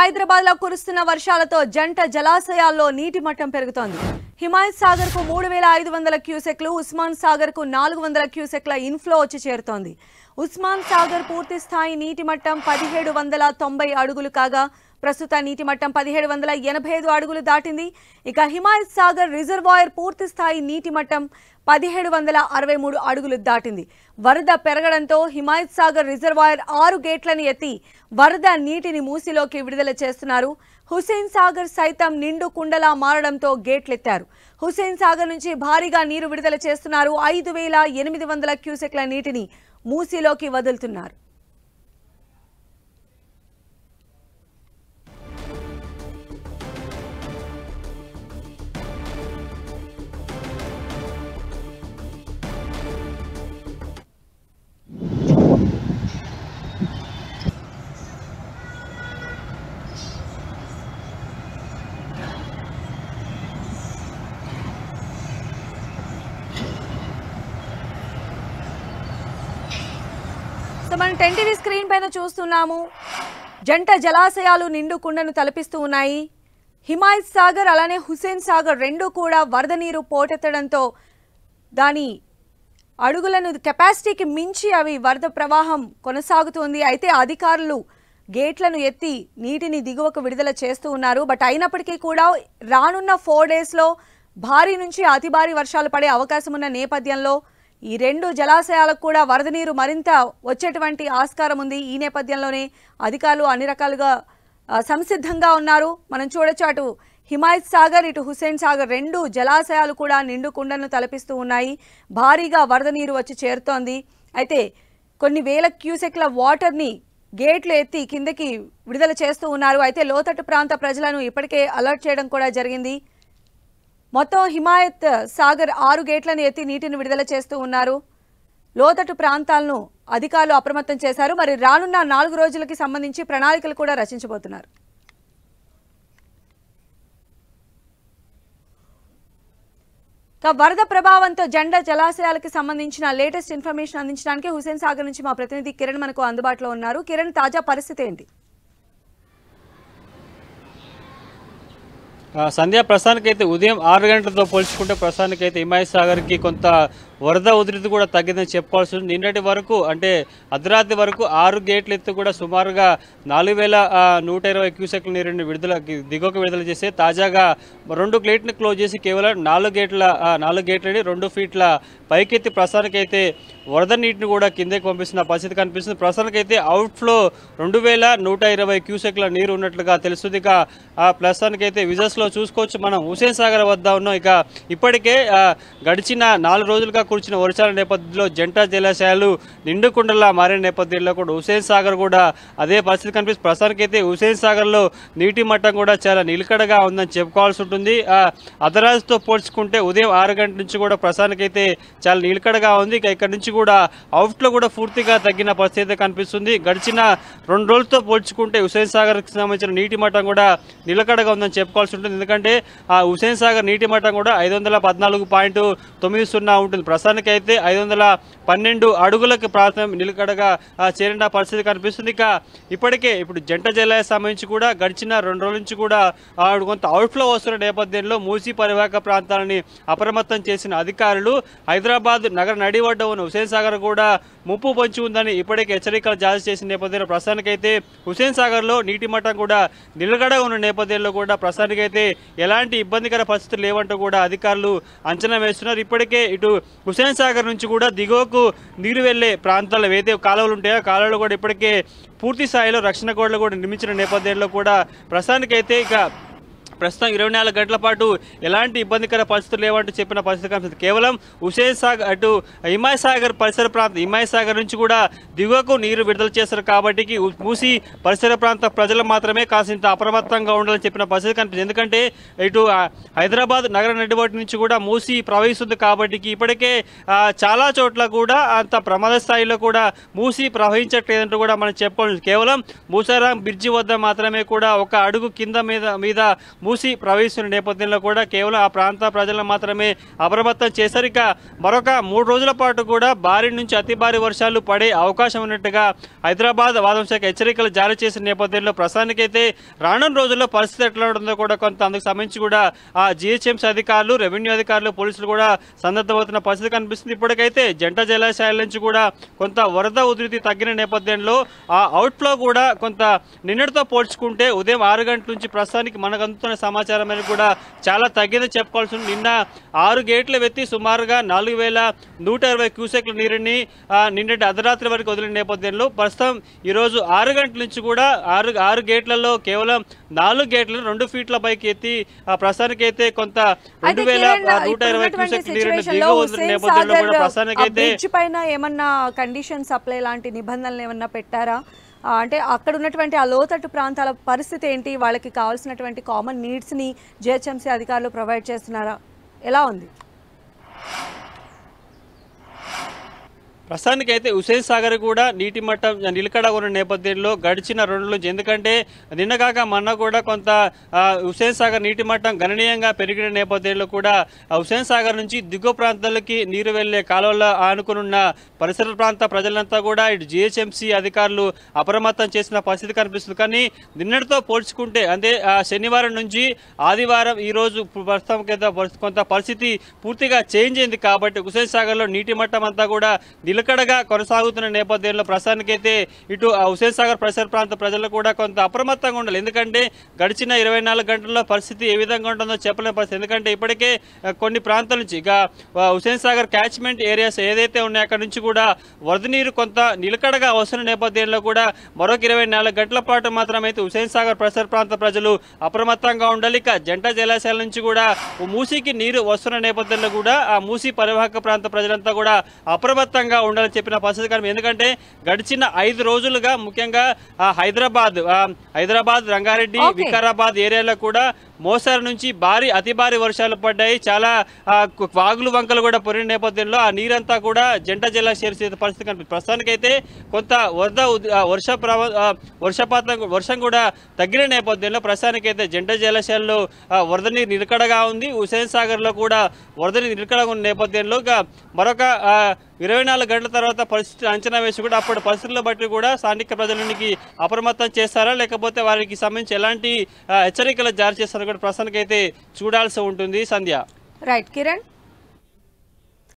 హైదరాబాద్ లో కురుస్తున్న వర్షాలతో జంట జలాశయాల్లో నీటి మట్టం పెరుగుతోంది హిమాయత్ సాగర్ కు మూడు వేల ఐదు వందల క్యూసెక్లు ఉస్మాన్ సాగర్ కు నాలుగు వందల క్యూసెక్ల ఇన్ఫ్లో వచ్చి చేరుతోంది ఉస్మాన్ సాగర్ పూర్తి స్థాయి నీటి మట్టం పదిహేడు వందల తొంభై అడుగులు కాగా ప్రస్తుత నీటి మట్టం పదిహేడు వందల ఎనభై ఐదు అడుగులు దాటింది ఇక హిమాయత్ సాగర్ రిజర్వాయర్ పూర్తి స్థాయి నీటి మట్టం పదిహేడు వందల అరవై మూడు అడుగులు దాటింది వరద పెరగడంతో హిమాయత్ సాగర్ రిజర్వాయర్ ఆరు గేట్లను ఎత్తి వరద నీటిని మూసిలోకి విడుదల చేస్తున్నారు హుసేన్ సాగర్ సైతం నిండు కుండలా మారడంతో గేట్లెత్తారు హుసేన్ సాగర్ నుంచి భారీగా నీరు విడుదల చేస్తున్నారు ఐదు వేల ఎనిమిది వందల క్యూసెక్ల నీటిని మూసీలోకి వదులుతున్నారు మనం టీవీ స్క్రీన్ పైన చూస్తున్నాము జంట జలాశయాలు నిండు కుండను తలపిస్తూ ఉన్నాయి హిమాయత్ సాగర్ అలానే హుసేన్ సాగర్ రెండు కూడా వరద నీరు పోటెత్తడంతో దాని అడుగులను కెపాసిటీకి మించి అవి వరద ప్రవాహం కొనసాగుతోంది అయితే అధికారులు గేట్లను ఎత్తి నీటిని దిగువకు విడుదల చేస్తూ ఉన్నారు బట్ అయినప్పటికీ కూడా రానున్న ఫోర్ డేస్లో భారీ నుంచి అతి భారీ వర్షాలు పడే అవకాశం ఉన్న నేపథ్యంలో ఈ రెండు జలాశయాలకు కూడా వరద నీరు మరింత వచ్చేటువంటి ఆస్కారం ఉంది ఈ నేపథ్యంలోనే అధికారులు అన్ని రకాలుగా సంసిద్ధంగా ఉన్నారు మనం చూడొచ్చు అటు హిమాయత్ సాగర్ ఇటు హుసేన్ సాగర్ రెండు జలాశయాలు కూడా నిండు కుండలను తలపిస్తూ ఉన్నాయి భారీగా వరద నీరు వచ్చి చేరుతోంది అయితే కొన్ని వేల క్యూసెక్ల వాటర్ని గేట్లు ఎత్తి కిందకి విడుదల చేస్తూ ఉన్నారు అయితే లోతట్టు ప్రాంత ప్రజలను ఇప్పటికే అలర్ట్ చేయడం కూడా జరిగింది మొత్తం హిమాయత్ సాగర్ ఆరు గేట్లను ఎత్తి నీటిని విడుదల చేస్తూ ఉన్నారు లోతట్టు ప్రాంతాలను అధికారులు అప్రమత్తం చేశారు మరి రానున్న నాలుగు రోజులకి సంబంధించి ప్రణాళికలు కూడా రచించబోతున్నారు వరద ప్రభావంతో జెండా జలాశయాలకు సంబంధించిన లేటెస్ట్ ఇన్ఫర్మేషన్ అందించడానికి హుసేన్ సాగర్ నుంచి మా ప్రతినిధి కిరణ్ మనకు అందుబాటులో ఉన్నారు కిరణ్ తాజా పరిస్థితి ఏంటి సంధ్య ప్రస్తుతానికైతే ఉదయం ఆరు గంటలతో పోల్చుకుంటే ప్రస్తుతానికైతే హిమాయత్ సాగర్కి కొంత వరద ఉధృతి కూడా తగ్గిందని చెప్పుకోవాల్సి ఉంది నిన్నటి వరకు అంటే అర్ధరాత్రి వరకు ఆరు గేట్ల ఎత్తు కూడా సుమారుగా నాలుగు వేల నూట ఇరవై క్యూసెక్ల నీరుని విడుదల దిగువకు విడుదల చేస్తే తాజాగా రెండు గేట్ని క్లోజ్ చేసి కేవలం నాలుగు గేట్ల నాలుగు గేట్లని రెండు ఫీట్ల పైకెత్తి ప్రస్తుతానికైతే వరద నీటిని కూడా కిందకి పంపిస్తున్న పరిస్థితి కనిపిస్తుంది ప్రస్తుతానికైతే అవుట్ఫ్లో రెండు వేల నూట ఇరవై క్యూసెక్ల నీరు ఉన్నట్లుగా తెలుస్తుంది ఇక ప్రస్తుతానికైతే విజస్లో చూసుకోవచ్చు మనం హుసేన్ సాగర్ వద్ద ఉన్నాం ఇక ఇప్పటికే గడిచిన నాలుగు రోజులుగా కురిచిన వర్షాల నేపథ్యంలో జంట జలాశయాలు నిండుకుండలా మారిన నేపథ్యంలో కూడా హుసేన్ సాగర్ కూడా అదే పరిస్థితి కనిపిస్తుంది ప్రస్తుతానికి అయితే హుసేన్ సాగర్లో నీటి మట్టం కూడా చాలా నిలకడగా ఉందని చెప్పుకోవాల్సి ఉంటుంది అదరాజ్తో పోల్చుకుంటే ఉదయం ఆరు గంటల నుంచి కూడా ప్రస్తుతానికి అయితే చాలా నిలకడగా ఉంది ఇక ఇక్కడ నుంచి కూడా అవుట్లో కూడా పూర్తిగా తగ్గిన పరిస్థితి కనిపిస్తుంది గడిచిన రెండు రోజులతో పోల్చుకుంటే హుసేన్ సాగర్కి సంబంధించిన నీటి మట్టం కూడా నిలకడగా ఉందని చెప్పుకోవాల్సి ఉంటుంది ఎందుకంటే ఆ హుసేన్ సాగర్ నీటి మట్టం కూడా ఐదు ఉంటుంది ప్రస్తుతానికైతే ఐదు వందల పన్నెండు అడుగులకు ప్రాంతం నిలకడగా చేరిన పరిస్థితి కనిపిస్తుంది ఇక ఇప్పటికే ఇప్పుడు జంట జలాయ సంబంధించి కూడా గడిచిన రెండు రోజుల నుంచి కూడా కొంత అవుట్ఫ్లో వస్తున్న నేపథ్యంలో మూసీ పరివాహక ప్రాంతాలని అప్రమత్తం చేసిన అధికారులు హైదరాబాద్ నగర నడివడ్డ ఉన్న హుసేన్ సాగర్ కూడా ముప్పు పొంచి ఉందని ఇప్పటికే హెచ్చరికలు జారీ చేసిన నేపథ్యంలో ప్రస్తుతానికైతే హుసేన్ సాగర్లో నీటి మఠం కూడా నిలకడ ఉన్న నేపథ్యంలో కూడా ప్రస్తుతానికైతే ఎలాంటి ఇబ్బందికర పరిస్థితులు లేవంటూ కూడా అధికారులు అంచనా వేస్తున్నారు ఇప్పటికే ఇటు హుసేన్ సాగర్ నుంచి కూడా దిగువకు నీరు వెళ్లే ప్రాంతాలు ఏవైతే కాలువలు ఉంటాయో కాలువలు కూడా ఇప్పటికే పూర్తి స్థాయిలో రక్షణ కోడలు కూడా నిర్మించిన నేపథ్యంలో కూడా ప్రస్తుతానికైతే ఇక ప్రస్తుతం ఇరవై నాలుగు గంటల పాటు ఎలాంటి ఇబ్బందికర పరిస్థితులు లేవంటూ చెప్పిన పరిస్థితి కనిపిస్తుంది కేవలం హుసేన్ సాగర్ అటు హిమాయ్ సాగర్ పరిసర ప్రాంతం హిమాయ్ సాగర్ నుంచి కూడా దిగువకు నీరు విడుదల చేస్తారు కాబట్టి మూసి పరిసర ప్రాంత ప్రజలు మాత్రమే కాసింత అప్రమత్తంగా ఉండాలని చెప్పిన పరిస్థితి కనిపిస్తుంది ఎందుకంటే ఇటు హైదరాబాద్ నగర నడిబొట్టు నుంచి కూడా మూసి ప్రవహిస్తుంది కాబట్టి ఇప్పటికే చాలా చోట్ల కూడా అంత ప్రమాద స్థాయిలో కూడా మూసి ప్రవహించట్లేదంటూ కూడా మనం చెప్పాలి కేవలం మూసారాం బ్రిడ్జి వద్ద మాత్రమే కూడా ఒక అడుగు కింద మీద మీద మూసి ప్రవహిస్తున్న నేపథ్యంలో కూడా కేవలం ఆ ప్రాంత ప్రజలను మాత్రమే అప్రమత్తం చేశారు ఇక మరొక మూడు రోజుల పాటు కూడా భారీ నుంచి అతి భారీ వర్షాలు పడే అవకాశం ఉన్నట్టుగా హైదరాబాద్ వాతావరణ శాఖ హెచ్చరికలు జారీ చేసిన నేపథ్యంలో ప్రస్తుతానికైతే రానున్న రోజుల్లో పరిస్థితి ఎట్లా ఉంటుందో కూడా కొంత అందుకు సంబంధించి కూడా ఆ జిహెచ్ఎంసీ అధికారులు రెవెన్యూ అధికారులు పోలీసులు కూడా సందర్భమవుతున్న పరిస్థితి కనిపిస్తుంది ఇప్పటికైతే జంట జలాశయాల నుంచి కూడా కొంత వరద ఉధృతి తగ్గిన నేపథ్యంలో ఆ అవుట్ఫ్లో కూడా కొంత నిన్నటితో పోల్చుకుంటే ఉదయం ఆరు గంటల నుంచి ప్రస్తుతానికి మనకు అందుతున్న సమాచారం అనేది కూడా చాలా తగ్గింది చెప్పుకోవాల్సి ఉంది నిన్న ఆరు గేట్లు వెత్తి సుమారుగా నాలుగు వేల నూట ఇరవై క్యూసెక్ల నీరుని నిన్నటి అర్ధరాత్రి వరకు వదిలిన నేపథ్యంలో ప్రస్తుతం ఈరోజు ఆరు గంటల నుంచి కూడా ఆరు ఆరు గేట్లలో కేవలం నాలుగు గేట్లను రెండు ఫీట్ల పైకి ఎత్తి ప్రస్తుతానికి అయితే కొంత రెండు వేల నూట ఇరవై క్యూసెక్ నీరుని దిగువ వదిలిన నేపథ్యంలో కూడా ప్రస్తుతానికి అయితే ఏమన్నా కండిషన్ సప్లై లాంటి నిబంధనలు ఏమన్నా పెట్టారా అంటే అక్కడ ఉన్నటువంటి ఆ లోతట్టు ప్రాంతాల పరిస్థితి ఏంటి వాళ్ళకి కావాల్సినటువంటి కామన్ నీడ్స్ని జిహెచ్ఎంసీ అధికారులు ప్రొవైడ్ చేస్తున్నారా ఎలా ఉంది ప్రస్తుతానికి అయితే హుసేన్ సాగర్ కూడా నీటి మట్టం నిలకడ ఉన్న నేపథ్యంలో గడిచిన రెండు రోజులు ఎందుకంటే నిన్నగాక మొన్న కూడా కొంత హుసేన్ సాగర్ నీటి మట్టం గణనీయంగా పెరిగిన నేపథ్యంలో కూడా హుసేన్ సాగర్ నుంచి దిగువ ప్రాంతాలకి నీరు వెళ్లే కాలువలో ఆనుకునున్న పరిసర ప్రాంత ప్రజలంతా కూడా ఇటు జిహెచ్ఎంసీ అధికారులు అప్రమత్తం చేసిన పరిస్థితి కనిపిస్తుంది కానీ నిన్నటితో పోల్చుకుంటే అంటే శనివారం నుంచి ఆదివారం ఈరోజు ప్రస్తుతం కొంత పరిస్థితి పూర్తిగా చేంజ్ అయింది కాబట్టి హుసేన్ సాగర్లో నీటి మట్టం అంతా కూడా నిల నిలకడగా కొనసాగుతున్న నేపథ్యంలో ప్రస్తుతానికైతే ఇటు హుసేన్ సాగర్ పరిసర ప్రాంత ప్రజలు కూడా కొంత అప్రమత్తంగా ఉండాలి ఎందుకంటే గడిచిన ఇరవై గంటల్లో పరిస్థితి ఏ విధంగా ఉంటుందో చెప్పలేని పరిస్థితి ఎందుకంటే ఇప్పటికే కొన్ని ప్రాంతాల నుంచి ఇక హుసేన్ సాగర్ క్యాచ్మెంట్ ఏరియాస్ ఏదైతే ఉన్నాయో అక్కడ నుంచి కూడా వరద నీరు కొంత నిలకడగా వస్తున్న నేపథ్యంలో కూడా మరొక ఇరవై గంటల పాటు మాత్రమైతే హుసేన్ సాగర్ పరిసర ప్రాంత ప్రజలు అప్రమత్తంగా ఉండాలి ఇక జంట జలాశయాల నుంచి కూడా మూసీకి నీరు వస్తున్న నేపథ్యంలో కూడా ఆ మూసీ పరివాహక ప్రాంత ప్రజలంతా కూడా అప్రమత్తంగా ఉండాలని చెప్పిన పరిస్థితి కానీ ఎందుకంటే గడిచిన ఐదు రోజులుగా ముఖ్యంగా హైదరాబాద్ హైదరాబాద్ రంగారెడ్డి వికారాబాద్ ఏరియాలో కూడా మోసారి నుంచి భారీ అతి భారీ వర్షాలు పడ్డాయి చాలా వాగులు వంకలు కూడా పొరిన నేపథ్యంలో ఆ నీరంతా కూడా జంట జిల్లా చేరిన పరిస్థితి కనిపిస్తుంది ప్రస్తుతానికైతే కొంత వరద వర్ష వర్షపాతం వర్షం కూడా తగ్గిన నేపథ్యంలో ప్రస్తుతానికైతే జంట జలాశయాల్లో వరద నీరు నిలకడగా ఉంది హుసేన్ సాగర్లో కూడా వరద నీరు నిలకడగా ఉన్న నేపథ్యంలో మరొక ఇరవై నాలుగు గంటల తర్వాత పరిస్థితి అంచనా వేసి కూడా అప్పటి పరిస్థితులను బట్టి కూడా స్థానిక ప్రజలకి అప్రమత్తం చేస్తారా లేకపోతే వారికి సంబంధించి ఎలాంటి హెచ్చరికలు జారీ చేస్తారు కూడా ప్రస్తుతానికైతే చూడాల్సి ఉంటుంది సంధ్య రైట్ కిరణ్